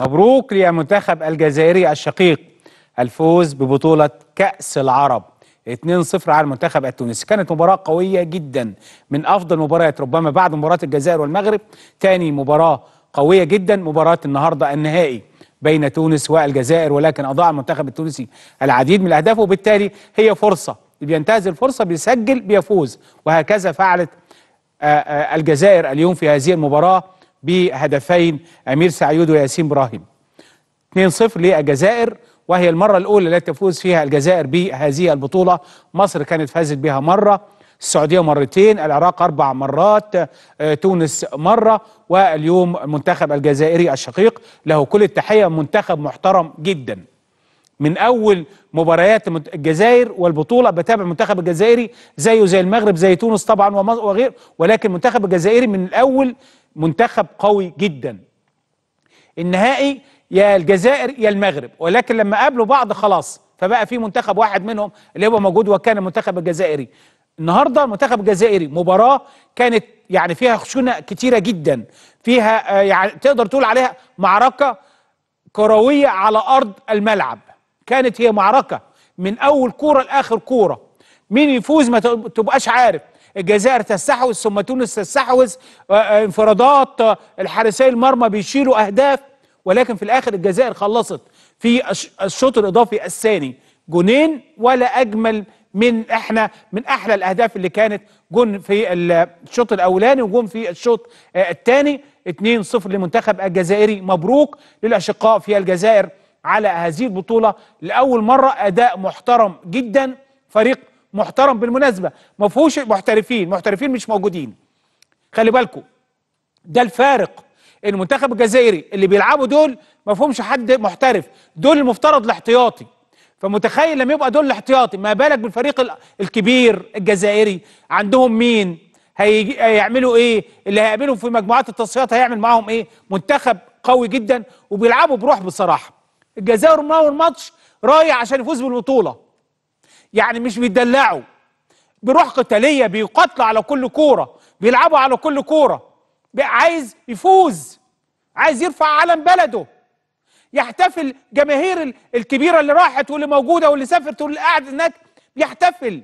مبروك لمنتخب الجزائري الشقيق الفوز ببطولة كأس العرب 2-0 على المنتخب التونسي كانت مباراة قوية جدا من أفضل مباريات ربما بعد مباراة الجزائر والمغرب تاني مباراة قوية جدا مباراة النهاردة النهائي بين تونس والجزائر ولكن أضاع المنتخب التونسي العديد من الأهداف وبالتالي هي فرصة اللي بينتهز الفرصة بيسجل بيفوز وهكذا فعلت آه، آه، الجزائر اليوم في هذه المباراة بهدفين امير سعيد وياسين ابراهيم 2-0 للجزائر وهي المرة الأولى التي تفوز فيها الجزائر بهذه البطولة مصر كانت فازت بها مرة السعودية مرتين العراق أربع مرات آه، تونس مرة واليوم المنتخب الجزائري الشقيق له كل التحية منتخب محترم جداً من اول مباريات الجزائر والبطوله بتابع المنتخب الجزائري زيه زي المغرب زي تونس طبعا وغير ولكن المنتخب الجزائري من الاول منتخب قوي جدا النهائي يا الجزائر يا المغرب ولكن لما قابلوا بعض خلاص فبقى في منتخب واحد منهم اللي هو موجود وكان المنتخب الجزائري النهارده المنتخب الجزائري مباراه كانت يعني فيها خشونه كتيره جدا فيها آه، يعني تقدر تقول عليها معركه كرويه على ارض الملعب كانت هي معركه من اول كوره لاخر كوره مين يفوز ما تبقاش عارف الجزائر تستحوذ ثم تونس تستحوذ آه، آه، انفرادات آه، الحارسي المرمى بيشيلوا اهداف ولكن في الاخر الجزائر خلصت في الشوط الاضافي الثاني جونين ولا اجمل من احنا من احلى الاهداف اللي كانت جون في الشوط الاولاني وجون في الشوط الثاني 2-0 لمنتخب الجزائري مبروك للاشقاء في الجزائر على هذه البطولة لأول مرة أداء محترم جدا فريق محترم بالمناسبة ما فيهوش محترفين محترفين مش موجودين خلي بالكم ده الفارق المنتخب الجزائري اللي بيلعبوا دول ما فيهمش حد محترف دول المفترض الاحتياطي فمتخيل لما يبقى دول الاحتياطي ما بالك بالفريق الكبير الجزائري عندهم مين هيعملوا ايه اللي هيقابلهم في مجموعات التصفيات هيعمل معاهم ايه منتخب قوي جدا وبيلعبوا بروح بصراحه الجزائر ما هو الماتش رايح عشان يفوز بالبطوله يعني مش بيدلعوا بروح قتاليه بيقاتلوا على كل كوره بيلعبوا على كل كوره عايز يفوز عايز يرفع علم بلده يحتفل جماهير الكبيره اللي راحت واللي موجوده واللي سافرت واللي قاعد هناك بيحتفل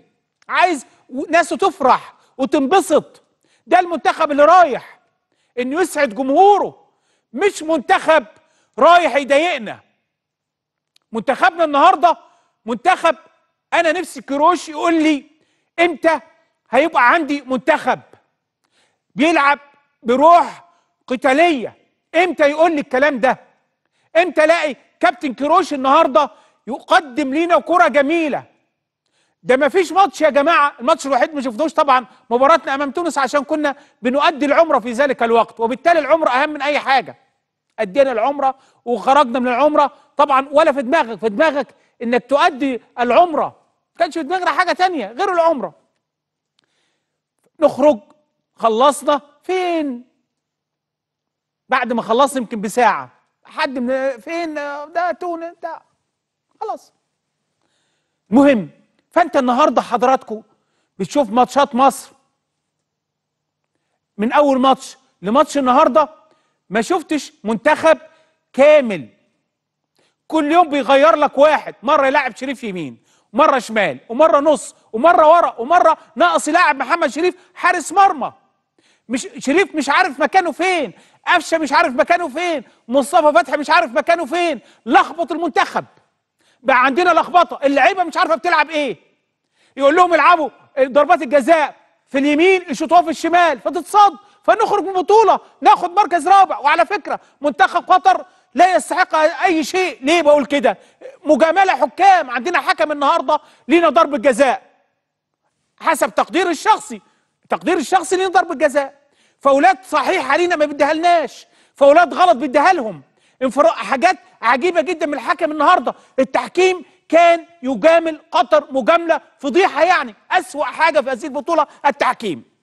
عايز ناسه تفرح وتنبسط ده المنتخب اللي رايح انه يسعد جمهوره مش منتخب رايح يضايقنا منتخبنا النهارده منتخب انا نفسي كروش يقول لي امتى هيبقى عندي منتخب بيلعب بروح قتاليه امتى يقول لي الكلام ده امتى الاقي كابتن كروش النهارده يقدم لينا كره جميله ده ما فيش ماتش يا جماعه الماتش الوحيد ما شفناهوش طبعا مباراتنا امام تونس عشان كنا بنؤدي العمره في ذلك الوقت وبالتالي العمره اهم من اي حاجه ادينا العمره وخرجنا من العمره طبعا ولا في دماغك في دماغك انك تؤدي العمره ما كانش في دماغنا حاجه تانية غير العمره نخرج خلصنا فين بعد ما خلصنا يمكن بساعه حد من فين ده تونس ده خلاص مهم فانت النهارده حضراتكم بتشوف ماتشات مصر من اول ماتش لماتش النهارده ما شفتش منتخب كامل كل يوم بيغير لك واحد مره يلعب شريف يمين ومره شمال ومره نص ومره ورا ومره ناقص يلاعب محمد شريف حارس مرمى مش شريف مش عارف مكانه فين قفشه مش عارف مكانه فين مصطفى فتحي مش عارف مكانه فين لخبط المنتخب بقى عندنا لخبطه اللعيبه مش عارفه بتلعب ايه يقول لهم العبوا ضربات الجزاء في اليمين يشوطوها في الشمال فتتصد فنخرج من البطوله ناخد مركز رابع وعلى فكره منتخب قطر لا يستحق اي شيء ليه بقول كده مجامله حكام عندنا حكم النهارده لينا ضرب جزاء حسب تقدير الشخصي تقدير الشخصي لينا ضرب جزاء فاولاد صحيحه لينا ما بيديها لناش فاولاد غلط بيديها لهم انفراد حاجات عجيبه جدا من الحكم النهارده التحكيم كان يجامل قطر مجامله فضيحه يعني اسوا حاجه في هذه البطوله التحكيم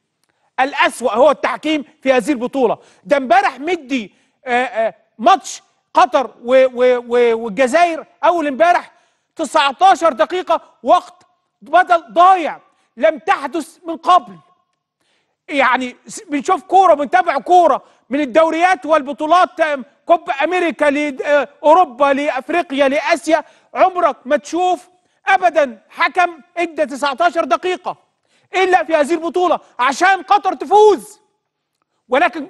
الأسوأ هو التحكيم في هذه البطولة ده امبارح مدي آه، آه، ماتش قطر والجزائر أول امبارح 19 دقيقة وقت بدل ضايع لم تحدث من قبل يعني بنشوف كورة بنتابع كورة من الدوريات والبطولات كوب أمريكا لأوروبا آه، لأفريقيا لآسيا عمرك ما تشوف أبدا حكم ادى 19 دقيقة إلا في هذه البطولة عشان قطر تفوز ولكن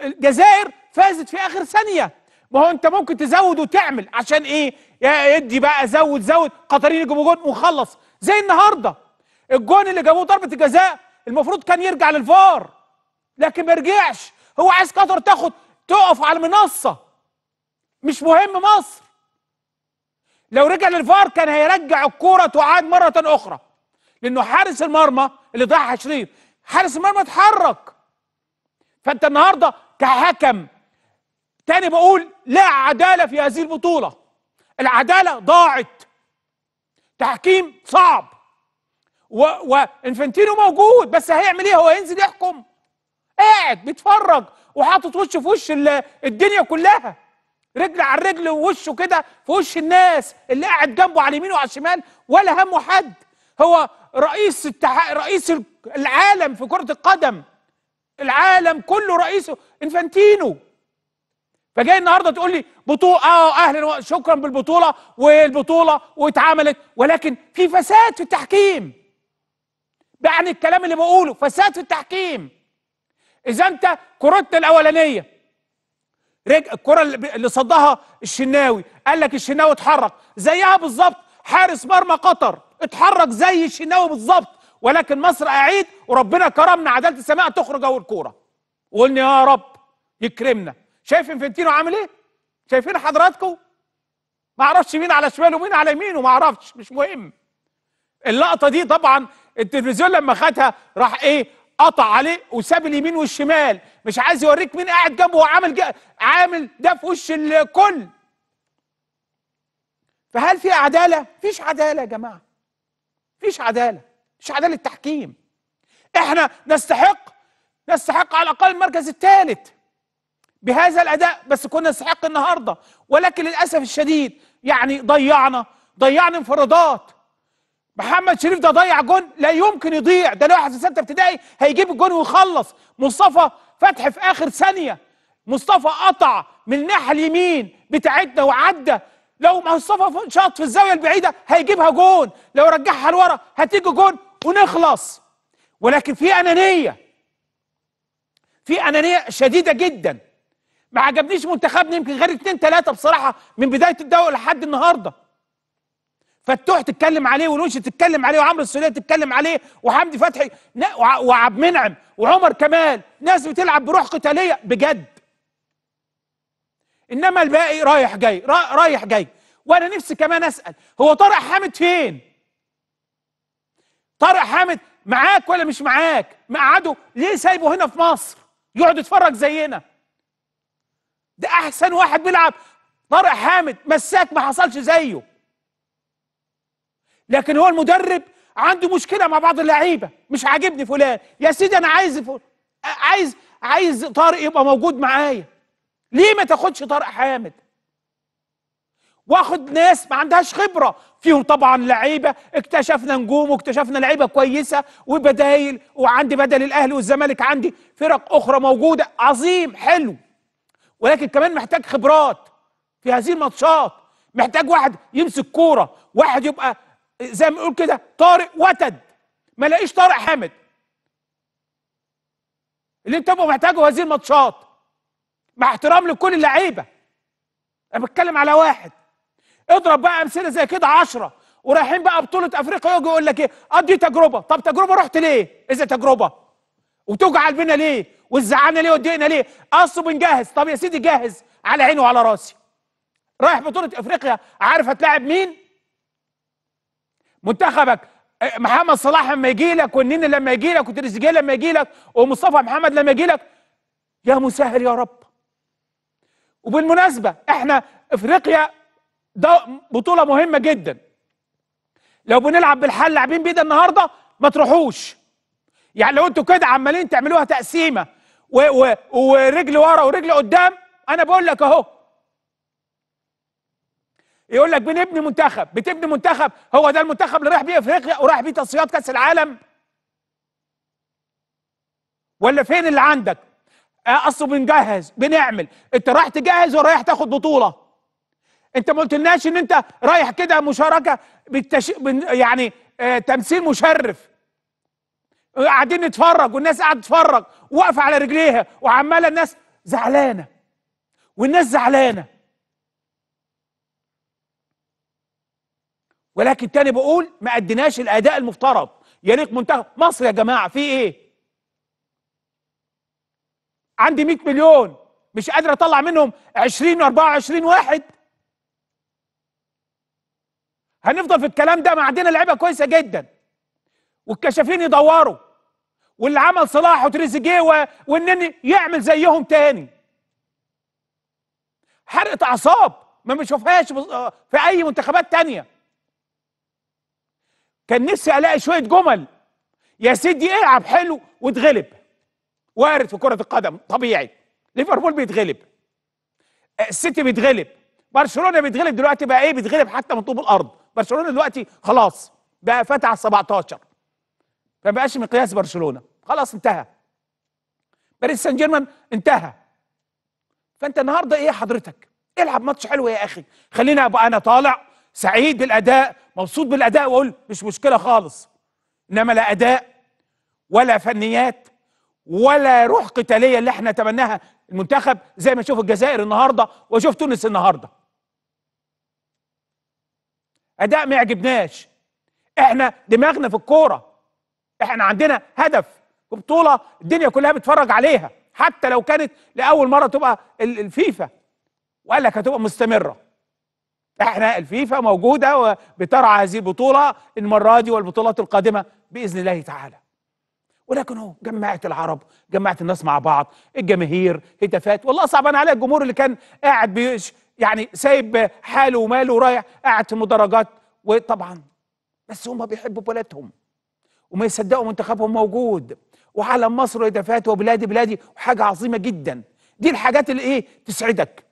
الجزائر فازت في آخر ثانية ما هو أنت ممكن تزود وتعمل عشان إيه يا يدي بقى زود زود قطرين يجيبوا جون وخلص زي النهاردة الجون اللي جابوه ضربة الجزاء المفروض كان يرجع للفار لكن ما رجعش هو عايز قطر تاخد تقف على المنصة مش مهم مصر لو رجع للفار كان هيرجع الكورة تعاد مرة أخرى لانه حارس المرمى اللي ضيعها شريف حارس المرمى اتحرك فانت النهارده كحكم تاني بقول لا عداله في هذه البطوله العداله ضاعت تحكيم صعب وانفنتينو موجود بس هيعمل ايه هو هينزل يحكم قاعد بيتفرج وحاطط وشه في وش الدنيا كلها رجل على رجل ووشه كده في وش الناس اللي قاعد جنبه على اليمين وعلى الشمال ولا همه حد هو رئيس التح... رئيس العالم في كرة القدم العالم كله رئيسه انفانتينو فجاي النهارده تقول لي بطوله اه اهلا شكرا بالبطوله والبطوله واتعملت ولكن في فساد في التحكيم ده الكلام اللي بقوله فساد في التحكيم اذا انت كرتنا الاولانيه رجع الكره اللي صدها الشناوي قال لك الشناوي اتحرك زيها بالظبط حارس مرمى قطر اتحرك زي الشناوي بالظبط ولكن مصر اعيد وربنا كرمنا عداله السماء تخرج اول كوره وقلنا يا رب يكرمنا شايف انفنتينو عامل ايه شايفين حضراتكم ما اعرفش مين على شماله ومين على يمينه ما اعرفش مش مهم اللقطه دي طبعا التلفزيون لما خدها راح ايه قطع عليه وساب اليمين والشمال مش عايز يوريك مين قاعد جنبه وعامل جا... عامل ده في وش الكل فهل في عداله مفيش عداله يا جماعه مفيش عداله مفيش عداله تحكيم احنا نستحق نستحق على الاقل المركز الثالث بهذا الاداء بس كنا نستحق النهارده ولكن للاسف الشديد يعني ضيعنا ضيعنا انفرادات محمد شريف ده ضيع جون لا يمكن يضيع ده لو واحد في سته ابتدائي هيجيب الجون ويخلص مصطفى فتح في اخر ثانيه مصطفى قطع من الناحيه اليمين بتاعتنا وعدى لو مصطفى شاط في الزاويه البعيده هيجيبها جون لو رجعها لورا هتيجي جون ونخلص ولكن في انانيه في انانيه شديده جدا ما عجبنيش منتخبنا يمكن غير اتنين تلاته بصراحه من بدايه الدوري لحد النهارده فتوح تتكلم عليه ونوشي تتكلم عليه وعمرو السوليه تتكلم عليه وحمدي فتحي وعبد المنعم وعمر كمال ناس بتلعب بروح قتاليه بجد انما الباقي رايح جاي رايح جاي وانا نفسي كمان اسال هو طارق حامد فين طارق حامد معاك ولا مش معاك مقعده ليه سايبه هنا في مصر يقعد يتفرج زينا ده احسن واحد بيلعب طارق حامد مساك ما حصلش زيه لكن هو المدرب عنده مشكله مع بعض اللعيبه مش عاجبني فلان يا سيدي انا عايز فل... عايز عايز طارق يبقى موجود معايا ليه ما تاخدش طارق حامد واخد ناس ما عندهاش خبره فيهم طبعا لعيبه اكتشفنا نجوم واكتشفنا لعيبه كويسه وبدايل وعندي بدل الاهلي والزمالك عندي فرق اخرى موجوده عظيم حلو ولكن كمان محتاج خبرات في هذه الماتشات محتاج واحد يمسك كوره واحد يبقى زي ما بنقول كده طارق وتد ما لاقيش طارق حامد اللي انت محتاجه هذه الماتشات مع احترام لكل اللعيبه انا بتكلم على واحد اضرب بقى امثله زي كده عشرة ورايحين بقى بطوله افريقيا يجي يقول لك ايه ادي تجربه طب تجربه رحت ليه اذا تجربه وتوجع قلبنا ليه والزعانه ليه وضايقنا ليه اصل بنجهز طب يا سيدي جاهز على عيني وعلى راسي رايح بطوله افريقيا عارف هتلاعب مين منتخبك أه، محمد صلاح لما يجي لك والنين لما يجي لك وتريزيجيه لما يجي لك ومصطفى محمد لما يجي لك يا مسهل يا رب وبالمناسبة احنا افريقيا ده بطولة مهمة جدا لو بنلعب بالحل لاعبين بيه النهارده ما تروحوش يعني لو انتوا كده عمالين تعملوها تقسيمه ورجل ورا ورجل قدام انا بقول لك اهو يقول لك بنبني منتخب بتبني منتخب هو ده المنتخب اللي راح بيه افريقيا وراح بيه تصفيات كاس العالم ولا فين اللي عندك آه، اصل بنجهز بنعمل انت رايح تجهز ورايح تاخد بطوله انت ما قلتلناش ان انت رايح كده مشاركه بالتش... يعني آه تمثيل مشرف قاعدين نتفرج والناس قاعده تتفرج واقفه على رجليها وعماله الناس زعلانه والناس زعلانه ولكن تاني بقول ما اديناش الاداء المفترض يليق منتخب مصر يا جماعه في ايه عندي 100 مليون مش قادر اطلع منهم 20 24 واحد هنفضل في الكلام ده ما عندنا لعيبه كويسه جدا والكشافين يدوروا واللي عمل صلاح وتريزيجيه والنني يعمل زيهم تاني حرقه اعصاب ما بنشوفهاش في اي منتخبات تانيه كان نفسي الاقي شويه جمل يا سيدي إيه، العب حلو واتغلب وارد في كرة القدم طبيعي ليفربول بيتغلب أه، السيتي بيتغلب برشلونة بيتغلب دلوقتي بقى ايه بيتغلب حتى من طوب الارض برشلونة دلوقتي خلاص بقى فتح 17 فما بقاش مقياس برشلونة خلاص انتهى باريس سان جيرمان انتهى فانت النهارده ايه حضرتك العب ماتش حلو يا اخي خلينا ابقى انا طالع سعيد بالاداء مبسوط بالاداء واقول مش مشكله خالص انما لا اداء ولا فنيات ولا روح قتاليه اللي احنا تبناها المنتخب زي ما نشوف الجزائر النهارده واشوف تونس النهارده اداء ما يعجبناش احنا دماغنا في الكوره احنا عندنا هدف وبطوله الدنيا كلها بتفرج عليها حتى لو كانت لاول مره تبقى الفيفا وقال لك هتبقى مستمره احنا الفيفا موجوده وبترعى هذه البطوله المره دي والبطولات القادمه باذن الله تعالى ولكن هو جمعت العرب جمعت الناس مع بعض الجماهير هتافات والله صعب انا عليا الجمهور اللي كان قاعد بيش يعني سايب حاله وماله ورايح قاعد في المدرجات وطبعا بس هم بيحبوا بلادهم وما يصدقوا منتخبهم موجود وعلم مصر هتافات وبلادي بلادي وحاجه عظيمه جدا دي الحاجات اللي ايه تسعدك